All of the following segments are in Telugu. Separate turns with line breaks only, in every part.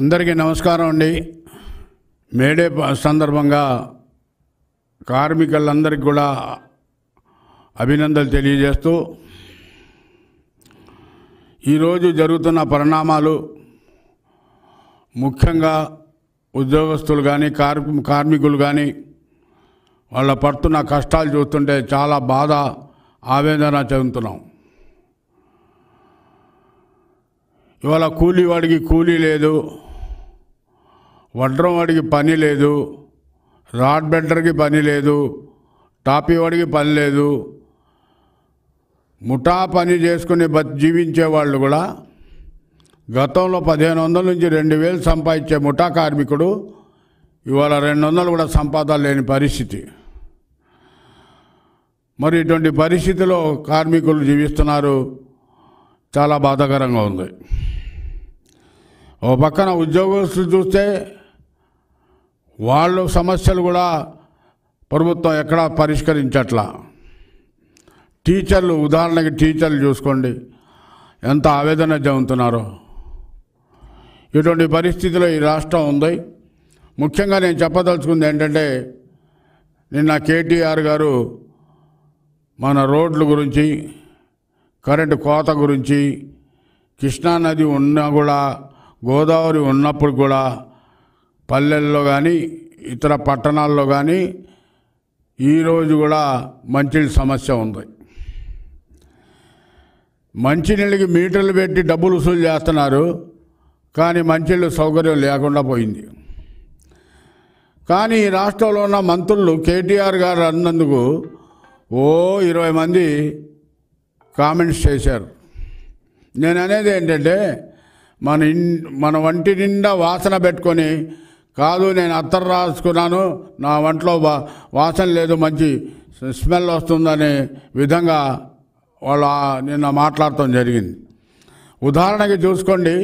అందరికీ నమస్కారం అండి మేడే సందర్భంగా కార్మికులందరికీ కూడా అభినందనలు తెలియజేస్తూ ఈరోజు జరుగుతున్న పరిణామాలు ముఖ్యంగా ఉద్యోగస్తులు కానీ కార్ కార్మికులు కానీ వాళ్ళ పడుతున్న కష్టాలు చూస్తుంటే చాలా బాధ ఆవేదన చెందుతున్నాం ఇవాళ కూలీవాడికి కూలీ లేదు వడ్రం వాడికి పని లేదు రాడ్ బెల్టర్కి పని లేదు టాపీ వాడికి పని లేదు ముఠా పని చేసుకుని జీవించే వాళ్ళు కూడా గతంలో పదిహేను వందల నుంచి రెండు వేలు సంపాదించే ముఠా కార్మికుడు ఇవాళ రెండు వందలు కూడా సంపాదన లేని పరిస్థితి మరి ఇటువంటి పరిస్థితిలో కార్మికులు జీవిస్తున్నారు చాలా బాధాకరంగా ఉంది ఓ పక్కన ఉద్యోగస్తులు చూస్తే వాళ్ళ సమస్యలు కూడా ప్రభుత్వం ఎక్కడా పరిష్కరించట్లా టీచర్లు ఉదాహరణకి టీచర్లు చూసుకోండి ఎంత ఆవేదన చెందుతున్నారో ఇటువంటి పరిస్థితిలో ఈ రాష్ట్రం ఉంది ముఖ్యంగా నేను చెప్పదలుచుకుంది ఏంటంటే నిన్న కేటీఆర్ గారు మన రోడ్ల గురించి కరెంటు కోత గురించి కృష్ణానది ఉన్నా కూడా గోదావరి ఉన్నప్పుడు కూడా పల్లెల్లో కానీ ఇతర పట్టణాల్లో కానీ ఈరోజు కూడా మంచినీళ్ళ సమస్య ఉంది మంచినీళ్ళకి మీటర్లు పెట్టి డబ్బులు వసూలు చేస్తున్నారు కానీ మంచినీళ్ళు సౌకర్యం లేకుండా పోయింది కానీ ఈ రాష్ట్రంలో ఉన్న మంత్రులు కేటీఆర్ గారు అన్నందుకు ఓ ఇరవై మంది కామెంట్స్ చేశారు నేను అనేది ఏంటంటే మన ఇన్ మన వంటి నిండా వాసన పెట్టుకొని కాదు నేను అత్తరు రాసుకున్నాను నా వంటలో వాసన లేదు మంచి స్మెల్ వస్తుందనే విధంగా వాళ్ళు నిన్న మాట్లాడటం జరిగింది ఉదాహరణకి చూసుకోండి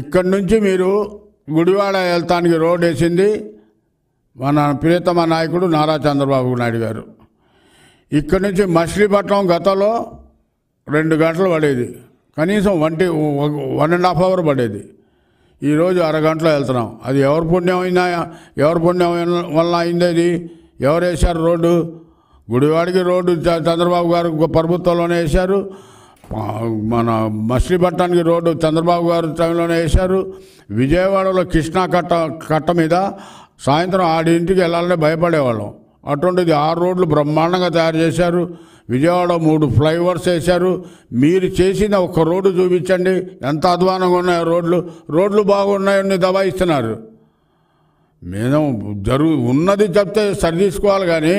ఇక్కడి నుంచి మీరు గుడివాడ వెళ్తానికి రోడ్ వేసింది మన ప్రియతమ నాయకుడు నారా చంద్రబాబు నాయుడు గారు ఇక్కడి నుంచి మచిలీపట్నం గతంలో రెండు గంటలు పడేది కనీసం వంటి వన్ అండ్ హాఫ్ అవర్ పడేది ఈరోజు అరగంటలో వెళ్తున్నాం అది ఎవరి అయినా ఎవరి పుణ్యం వల్ల అయింది అది ఎవరు వేశారు రోడ్డు గుడివాడికి రోడ్డు చంద్రబాబు గారు ప్రభుత్వంలోనే వేశారు మన మచిలీపట్నానికి రోడ్డు చంద్రబాబు గారు టైంలోనే వేశారు విజయవాడలో కృష్ణా కట్ట కట్ట మీద సాయంత్రం ఆడింటికి వెళ్ళాలంటే భయపడేవాళ్ళం అటువంటిది ఆరు రోడ్లు బ్రహ్మాండంగా తయారు చేశారు విజయవాడ మూడు ఫ్లైఓవర్స్ వేశారు మీరు చేసిన ఒక రోడ్డు చూపించండి ఎంత అధ్వానంగా ఉన్నాయో రోడ్లు రోడ్లు బాగున్నాయని దబాయిస్తున్నారు మేము జరుగు ఉన్నది చెప్తే సరి తీసుకోవాలి కానీ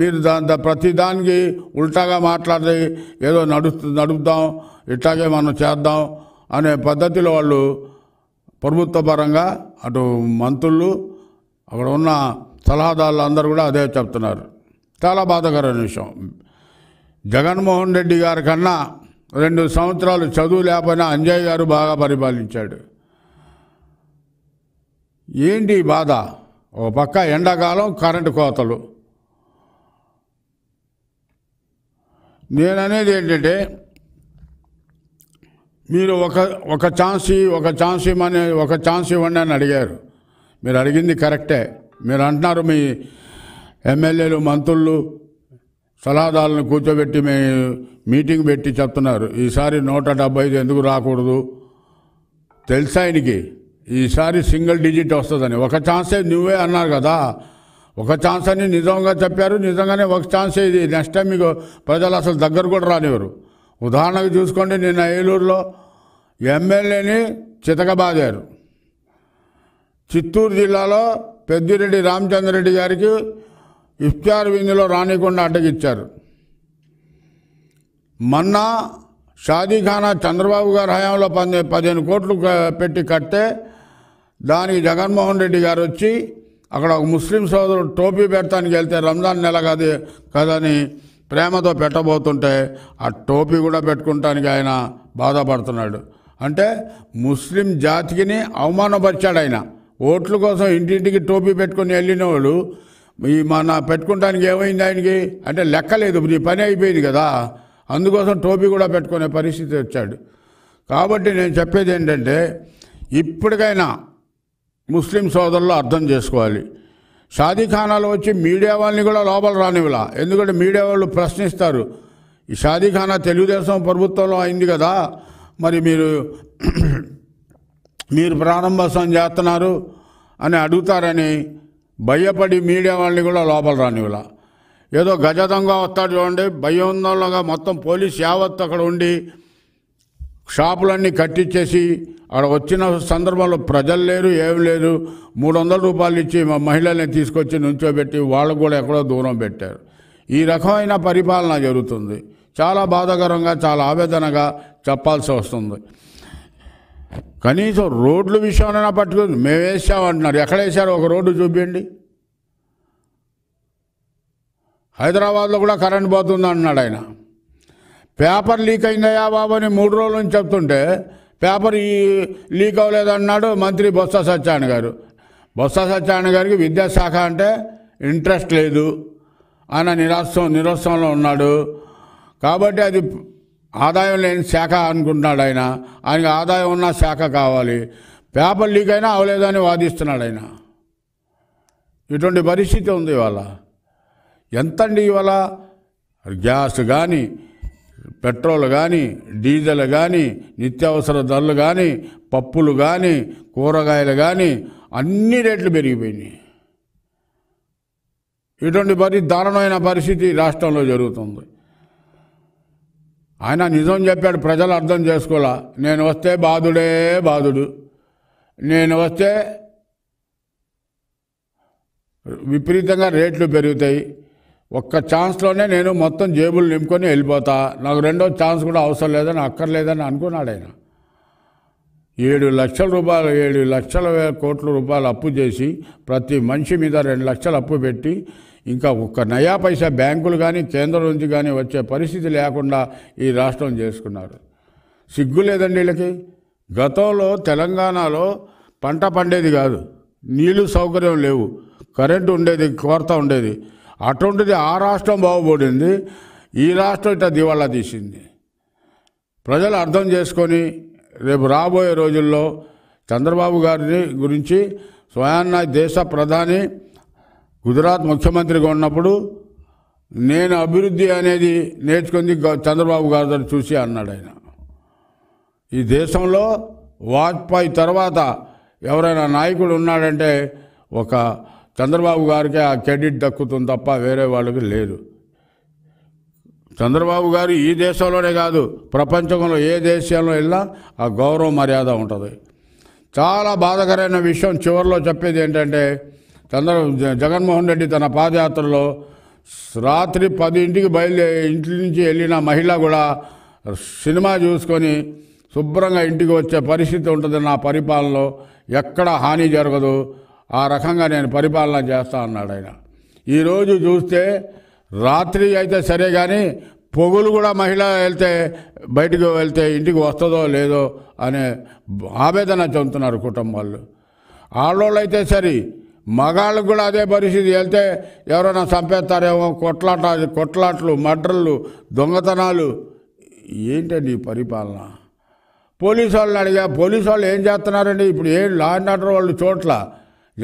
మీరు దాని ప్రతి దానికి ఉల్టాగా మాట్లాడి ఏదో నడు నడుపుదాం ఇట్లాగే మనం చేద్దాం అనే పద్ధతిలో వాళ్ళు ప్రభుత్వ పరంగా అటు మంత్రులు అక్కడ ఉన్న సలహాదారులు అందరూ కూడా అదే చెప్తున్నారు చాలా బాధాకరమైన విషయం జగన్మోహన్ రెడ్డి గారి కన్నా రెండు సంవత్సరాలు చదువు లేకపోయినా అంజయ్ గారు బాగా పరిపాలించాడు ఏంటి బాధ ఒక పక్క ఎండాకాలం కరెంటు కోతలు నేననేది ఏంటంటే మీరు ఒక ఒక ఛాన్స్ ఒక ఛాన్స్ ఇవ్వని ఒక ఛాన్స్ ఇవ్వండి అని అడిగారు మీరు అడిగింది కరెక్టే మీరు అంటున్నారు మీ ఎమ్మెల్యేలు మంత్రులు సలహాదారులను కూర్చోబెట్టి మే మీటింగ్ పెట్టి చెప్తున్నారు ఈసారి నూట డెబ్బై ఐదు ఎందుకు రాకూడదు తెలుసా ఆయనకి ఈసారి సింగిల్ డిజిట్ వస్తుందని ఒక ఛాన్సే నువ్వే అన్నారు కదా ఒక ఛాన్స్ అని నిజంగా చెప్పారు నిజంగానే ఒక ఛాన్సే ఇది నెక్స్ట్ టైం మీకు ప్రజలు అసలు దగ్గర కూడా రానివ్వరు ఉదాహరణకు చూసుకోండి నిన్న ఏలూరులో ఎమ్మెల్యేని చితకబాదారు చిత్తూరు జిల్లాలో పెద్దిరెడ్డి రామచంద్రరెడ్డి గారికి ఇఫ్తార్ విందులో రానికుండా అడ్డగిచ్చారు మొన్న షాదీఖానా చంద్రబాబు గారి హయాంలో పది పదిహేను కోట్లు పెట్టి కట్టే దానికి జగన్మోహన్ రెడ్డి గారు వచ్చి అక్కడ ఒక ముస్లిం సోదరుడు టోపీ పెట్టడానికి వెళ్తే రంజాన్ నెల కది కదని ప్రేమతో పెట్టబోతుంటే ఆ టోపీ కూడా పెట్టుకుంటానికి ఆయన బాధపడుతున్నాడు అంటే ముస్లిం జాతికిని అవమానపరిచాడు ఆయన ఓట్ల కోసం ఇంటింటికి టోపీ పెట్టుకుని వెళ్ళిన వాళ్ళు ఈ మన పెట్టుకుంటానికి ఏమైంది ఆయనకి అంటే లెక్కలేదు నీ పని అయిపోయింది కదా అందుకోసం టోపీ కూడా పెట్టుకునే పరిస్థితి వచ్చాడు కాబట్టి నేను చెప్పేది ఏంటంటే ఇప్పటికైనా ముస్లిం సోదరులు అర్థం చేసుకోవాలి షాదీఖానాలు వచ్చి మీడియా వాళ్ళని కూడా లోపల రానివ్వలా ఎందుకంటే మీడియా వాళ్ళు ప్రశ్నిస్తారు ఈ షాదీఖానా తెలుగుదేశం ప్రభుత్వంలో అయింది కదా మరి మీరు మీరు ప్రారంభోత్సవం చేస్తున్నారు అని అడుగుతారని భయపడి మీడియా వాళ్ళని కూడా లోపల రానివ్వాల ఏదో గజదంగా వస్తాడు చూడండి భయోందోళనగా మొత్తం పోలీస్ యావత్ అక్కడ ఉండి షాపులన్నీ కట్టించేసి అక్కడ వచ్చిన సందర్భంలో ప్రజలు లేరు ఏం లేరు మూడు వందల రూపాయలు ఇచ్చి మా మహిళల్ని తీసుకొచ్చి నుంచోబెట్టి వాళ్ళకు కూడా ఎక్కడో దూరం పెట్టారు ఈ రకమైన పరిపాలన జరుగుతుంది చాలా బాధాకరంగా చాలా ఆవేదనగా చెప్పాల్సి వస్తుంది కనీసం రోడ్లు విషయంలో పట్టుకుని మేము వేసామంటున్నారు ఎక్కడ వేసారు ఒక రోడ్డు చూపించండి హైదరాబాద్లో కూడా కరెంట్ పోతుంది అన్నాడు ఆయన పేపర్ లీక్ అయిందయా బాబు అని మూడు రోజుల నుంచి చెప్తుంటే పేపర్ ఈ లీక్ అవ్వలేదన్నాడు మంత్రి బొత్స సత్యనారాయణ గారు బొత్స సత్యనారాయణ గారికి విద్యాశాఖ అంటే ఇంట్రెస్ట్ లేదు ఆయన నిరాశ నిరాశంలో ఉన్నాడు కాబట్టి అది ఆదాయం లేని శాఖ అనుకుంటున్నాడు ఆయన ఆయనకు ఆదాయం ఉన్న శాఖ కావాలి పేపర్ లీక్ అయినా అవలేదని వాదిస్తున్నాడు ఆయన ఇటువంటి పరిస్థితి ఉంది ఇవాళ ఎంతండి ఇవాళ గ్యాస్ కానీ పెట్రోల్ కానీ డీజిల్ కానీ నిత్యావసర ధరలు కానీ పప్పులు కానీ కూరగాయలు కానీ అన్ని రేట్లు పెరిగిపోయినాయి ఇటువంటి పరి దారుణమైన పరిస్థితి రాష్ట్రంలో జరుగుతుంది ఆయన నిజం చెప్పాడు ప్రజలు అర్థం చేసుకోవాలా నేను వస్తే బాధుడే బాధుడు నేను వస్తే విపరీతంగా రేట్లు పెరుగుతాయి ఒక్క ఛాన్స్లోనే నేను మొత్తం జేబులు నింపుకొని వెళ్ళిపోతా నాకు రెండో ఛాన్స్ కూడా అవసరం లేదని అక్కర్లేదని అనుకున్నాడు ఆయన ఏడు లక్షల రూపాయలు ఏడు లక్షల కోట్ల రూపాయలు అప్పు చేసి ప్రతి మనిషి మీద రెండు లక్షలు అప్పు పెట్టి ఇంకా ఒక్క నయా పైసా బ్యాంకులు కానీ కేంద్రం నుంచి కానీ వచ్చే పరిస్థితి లేకుండా ఈ రాష్ట్రం చేసుకున్నారు సిగ్గు లేదండి వీళ్ళకి గతంలో తెలంగాణలో పంట పండేది కాదు నీళ్లు సౌకర్యం లేవు కరెంటు ఉండేది కొరత ఉండేది అటువంటిది ఆ రాష్ట్రం బాగుపడింది ఈ రాష్ట్రం ఇట్లా దివాళా తీసింది ప్రజలు అర్థం చేసుకొని రేపు రాబోయే రోజుల్లో చంద్రబాబు గారిని గురించి స్వయాన్న దేశ ప్రధాని గుజరాత్ ముఖ్యమంత్రిగా ఉన్నప్పుడు నేను అభివృద్ధి అనేది నేర్చుకుంది చంద్రబాబు గారి దగ్గర చూసి అన్నాడు ఆయన ఈ దేశంలో వాజ్పేయి తర్వాత ఎవరైనా నాయకుడు ఉన్నాడంటే ఒక చంద్రబాబు గారికే ఆ క్రెడిట్ దక్కుతుంది తప్ప వేరే వాళ్ళకి లేదు చంద్రబాబు గారు ఈ దేశంలోనే కాదు ప్రపంచంలో ఏ దేశంలో వెళ్ళినా ఆ గౌరవ మర్యాద ఉంటుంది చాలా బాధకరమైన విషయం చివరిలో చెప్పేది ఏంటంటే చంద్ర జగన్మోహన్ రెడ్డి తన పాదయాత్రలో రాత్రి పదింటికి బయలుదేరి ఇంటి నుంచి వెళ్ళిన మహిళ కూడా సినిమా చూసుకొని శుభ్రంగా ఇంటికి వచ్చే పరిస్థితి ఉంటుంది నా పరిపాలనలో ఎక్కడ హాని జరగదు ఆ రకంగా నేను పరిపాలన చేస్తా అన్నాడు ఆయన ఈరోజు చూస్తే రాత్రి అయితే సరే కానీ పొగులు కూడా మహిళ వెళ్తే బయటకు వెళ్తే ఇంటికి వస్తుందో లేదో అనే ఆవేదన చెందుతున్నారు కుటుంబాలు ఆడోళ్ళు అయితే సరే మగాళ్ళకు కూడా అదే పరిస్థితి వెళ్తే ఎవరైనా చంపేస్తారేమో కొట్లాట కొట్లాట్లు మడ్రలు దొంగతనాలు ఏంటండి పరిపాలన పోలీసు వాళ్ళని అడిగా పోలీసు వాళ్ళు ఏం చేస్తున్నారండి ఇప్పుడు ఏం లా అండ్ ఆర్డర్ వాళ్ళు చోట్ల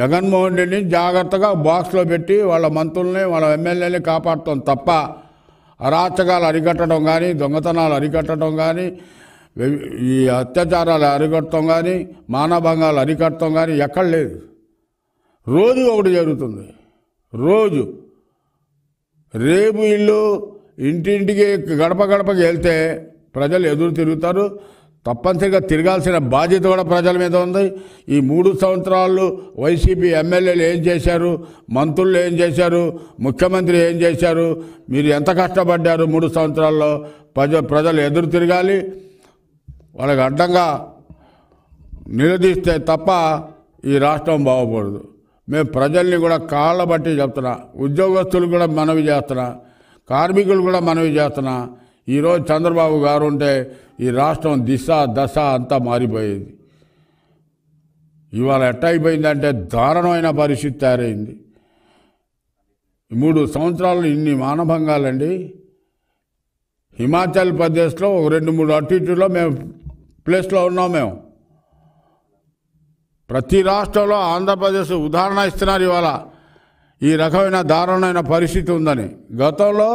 జగన్మోహన్ రెడ్డిని జాగ్రత్తగా బాక్స్లో పెట్టి వాళ్ళ మంత్రుల్ని వాళ్ళ ఎమ్మెల్యేని కాపాడటం తప్ప అరాచకాలు అరికట్టడం కానీ దొంగతనాలు అరికట్టడం కానీ ఈ అత్యాచారాలు అరికట్టడం కానీ మానభంగాలు అరికట్టడం కానీ ఎక్కడ లేదు రోజు ఒకటి జరుగుతుంది రోజు రేపు ఇల్లు ఇంటింటికి గడప గడపకి వెళ్తే ప్రజలు ఎదురు తిరుగుతారు తప్పనిసరిగా తిరగాల్సిన బాధ్యత కూడా ప్రజల మీద ఉంది ఈ మూడు సంవత్సరాలు వైసీపీ ఎమ్మెల్యేలు ఏం చేశారు మంత్రులు ఏం చేశారు ముఖ్యమంత్రి ఏం చేశారు మీరు ఎంత కష్టపడ్డారు మూడు సంవత్సరాల్లో ప్రజ ప్రజలు ఎదురు తిరగాలి వాళ్ళకి అడ్డంగా నిలదీస్తే తప్ప ఈ రాష్ట్రం బాగుపడదు మేము ప్రజల్ని కూడా కాళ్ళ బట్టి చెప్తున్నా ఉద్యోగస్తులు కూడా మనవి చేస్తున్నా కార్మికులు కూడా మనవి చేస్తున్నా ఈరోజు చంద్రబాబు గారు ఉంటే ఈ రాష్ట్రం దిశ దశ అంతా మారిపోయేది ఇవాళ ఎట్ట అయిపోయిందంటే దారుణమైన పరిస్థితి తయారైంది మూడు సంవత్సరాలు ఇన్ని మానభంగాలండి హిమాచల్ ప్రదేశ్లో ఒక రెండు మూడు అటు ఇటులో మేము ప్లేస్లో ఉన్నాం మేము ప్రతి రాష్ట్రంలో ఆంధ్రప్రదేశ్ ఉదాహరణ ఇస్తున్నారు ఇవాళ ఈ రకమైన దారుణమైన పరిస్థితి ఉందని గతంలో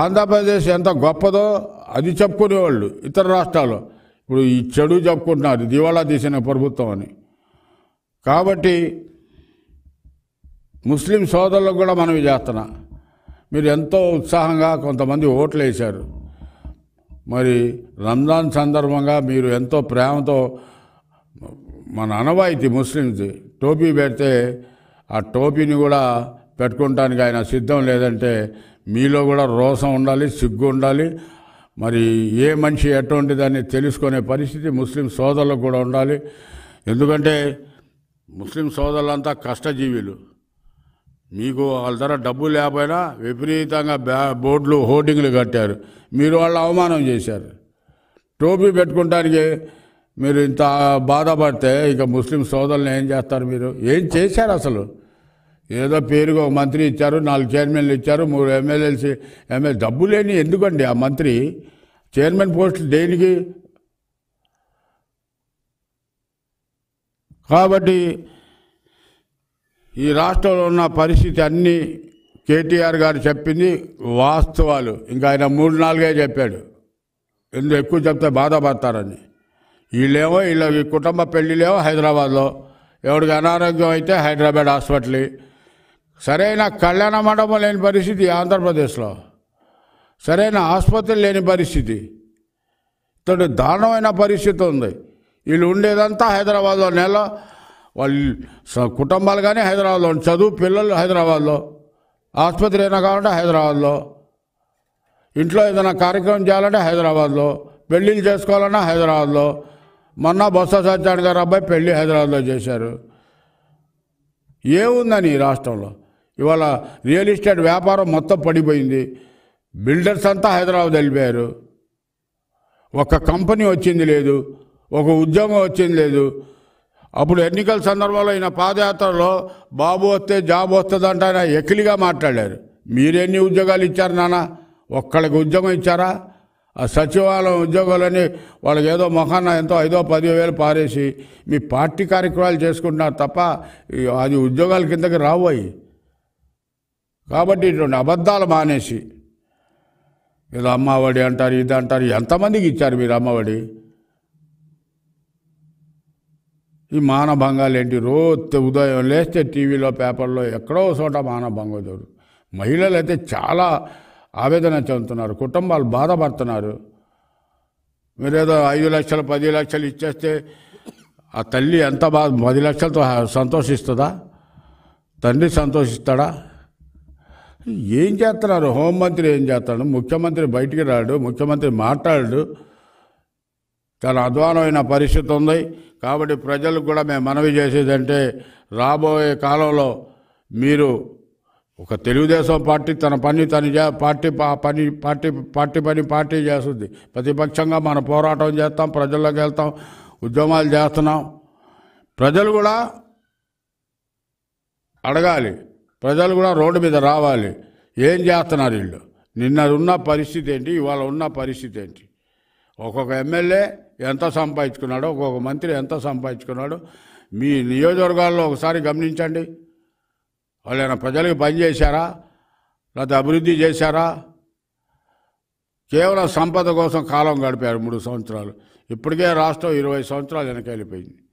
ఆంధ్రప్రదేశ్ ఎంత గొప్పదో అది చెప్పుకునేవాళ్ళు ఇతర రాష్ట్రాలు ఇప్పుడు ఈ చెడు చెప్పుకుంటున్నారు దివాళా తీసిన ప్రభుత్వం అని కాబట్టి ముస్లిం సోదరులకు కూడా మనవి చేస్తున్నా మీరు ఎంతో ఉత్సాహంగా కొంతమంది ఓట్లు వేశారు మరి రంజాన్ సందర్భంగా మీరు ఎంతో ప్రేమతో మన అనవాయితీ ముస్లింస్ టోపీ పెడితే ఆ టోపీని కూడా పెట్టుకోవటానికి ఆయన సిద్ధం లేదంటే మీలో కూడా రోసం ఉండాలి సిగ్గు ఉండాలి మరి ఏ మనిషి ఎటువంటిదని తెలుసుకునే పరిస్థితి ముస్లిం సోదరులకు కూడా ఉండాలి ఎందుకంటే ముస్లిం సోదరులంతా కష్టజీవులు మీకు వాళ్ళ ధర డబ్బు లేకపోయినా విపరీతంగా బ్యా బోర్డులు హోర్డింగ్లు కట్టారు మీరు వాళ్ళు అవమానం చేశారు టోపీ పెట్టుకుంటానికి మీరు ఇంత బాధపడితే ఇక ముస్లిం సోదరులను ఏం చేస్తారు మీరు ఏం చేశారు అసలు ఏదో పేరుగా ఒక మంత్రి ఇచ్చారు నాలుగు చైర్మన్లు ఇచ్చారు మూడు ఎమ్మెల్యేలు ఎమ్మెల్యే డబ్బు లేని ఎందుకండి ఆ మంత్రి చైర్మన్ పోస్టులు దేనికి కాబట్టి ఈ రాష్ట్రంలో ఉన్న పరిస్థితి అన్నీ కేటీఆర్ గారు చెప్పింది వాస్తవాలు ఇంకా ఆయన మూడు నాలుగే చెప్పాడు ఎందుకు ఎక్కువ చెప్తే బాధపడతారని వీళ్ళేమో వీళ్ళ ఈ కుటుంబ పెళ్ళిలేమో హైదరాబాద్లో ఎవరికి అనారోగ్యం అయితే హైదరాబాద్ హాస్పిటల్ సరైన కళ్యాణ మండపం లేని పరిస్థితి ఆంధ్రప్రదేశ్లో సరైన ఆసుపత్రి లేని పరిస్థితి ఇతడు దారుణమైన పరిస్థితి ఉంది వీళ్ళు ఉండేదంతా హైదరాబాద్లో నెల వాళ్ళు కుటుంబాలు కానీ హైదరాబాద్లో చదువు పిల్లలు హైదరాబాద్లో ఆసుపత్రి అయినా కావాలంటే హైదరాబాద్లో ఇంట్లో ఏదైనా కార్యక్రమం చేయాలంటే హైదరాబాద్లో పెళ్ళిళ్ళు చేసుకోవాలన్నా హైదరాబాద్లో మొన్న బొత్స సత్యనారాయణ గారు అబ్బాయి పెళ్ళి హైదరాబాద్లో చేశారు ఏముందని ఈ రాష్ట్రంలో ఇవాళ రియల్ ఎస్టేట్ వ్యాపారం మొత్తం పడిపోయింది బిల్డర్స్ అంతా హైదరాబాద్ వెళ్ళిపోయారు ఒక కంపెనీ వచ్చింది లేదు ఒక ఉద్యోగం వచ్చింది లేదు అప్పుడు ఎన్నికల సందర్భంలో ఈయన పాదయాత్రలో బాబు వస్తే జాబ్ వస్తుందంటే ఆయన ఎకిలిగా మాట్లాడారు మీరెన్ని ఉద్యోగాలు ఇచ్చారు నాన్న ఒక్కళ్ళకి ఉద్యోగం ఇచ్చారా ఆ సచివాలయం ఉద్యోగాలని వాళ్ళకి ఏదో మొహాన్న ఎంతో ఐదో పదో వేలు పారేసి మీ పార్టీ కార్యక్రమాలు చేసుకుంటున్నారు తప్ప అది ఉద్యోగాల కిందకి రావాయి కాబట్టి ఇటువంటి అబద్ధాలు మానేసి ఏదో అమ్మఒడి అంటారు ఇది అంటారు ఎంతమందికి ఇచ్చారు మీరు అమ్మఒడి ఈ మానభంగాలు ఏంటి రోజు ఉదయం లేస్తే టీవీలో పేపర్లో ఎక్కడో చోట మానభంగం జరుగుతుంది మహిళలు అయితే చాలా ఆవేదన చెందుతున్నారు కుటుంబాలు బాధపడుతున్నారు మీరేదో ఐదు లక్షలు పది లక్షలు ఇచ్చేస్తే ఆ తల్లి ఎంత బాధ పది లక్షలతో సంతోషిస్తుందా తండ్రి సంతోషిస్తాడా ఏం చేస్తున్నారు హోంమంత్రి ఏం చేస్తాడు ముఖ్యమంత్రి బయటికి రాడు ముఖ్యమంత్రి మాట్లాడు చాలా అధ్వానమైన పరిస్థితి ఉంది కాబట్టి ప్రజలకు కూడా మేము మనవి చేసేదంటే రాబోయే కాలంలో మీరు ఒక తెలుగుదేశం పార్టీ తన పని తను చే పార్టీ పని పార్టీ పార్టీ పని పార్టీ చేస్తుంది ప్రతిపక్షంగా మన పోరాటం చేస్తాం ప్రజల్లోకి వెళ్తాం ఉద్యమాలు చేస్తున్నాం ప్రజలు కూడా అడగాలి ప్రజలు కూడా రోడ్డు మీద రావాలి ఏం చేస్తున్నారు వీళ్ళు నిన్న ఉన్న పరిస్థితి ఏంటి ఇవాళ ఉన్న పరిస్థితి ఏంటి ఒక్కొక్క ఎమ్మెల్యే ఎంత సంపాదించుకున్నాడో ఒక్కొక్క మంత్రి ఎంత సంపాదించుకున్నాడో మీ నియోజకవర్గాల్లో ఒకసారి గమనించండి ఏమైనా ప్రజలకు పని చేశారా లేకపోతే అభివృద్ధి చేశారా కేవలం సంపద కోసం కాలం గడిపారు మూడు సంవత్సరాలు ఇప్పటికే రాష్ట్రం ఇరవై సంవత్సరాలు వెనకెళ్ళిపోయింది